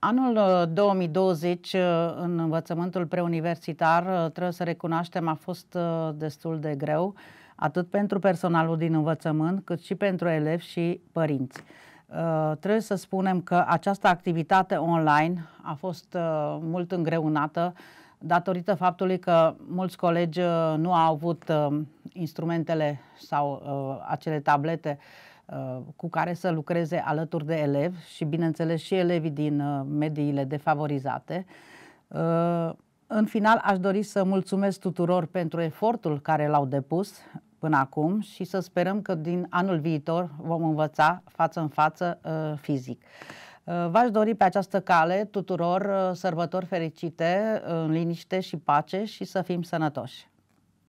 Anul 2020 uh, uh, în învățământul preuniversitar, uh, trebuie să recunoaștem, a fost destul de greu, atât pentru personalul din învățământ, cât și pentru elevi și părinți. trebuie să spunem că această activitate online a fost mult îngreunată datorită faptului că mulți colegi nu au avut instrumentele sau acele tablete Uh, cu care să lucreze alături de elevi și, bineînțeles, și elevii din uh, mediile defavorizate. Uh, în final, aș dori să mulțumesc tuturor pentru efortul care l-au depus până acum și să sperăm că din anul viitor vom învăța față în față fizic. V-aș dori pe această cale tuturor sărbători fericite, în liniște și pace și să fim sănătoși.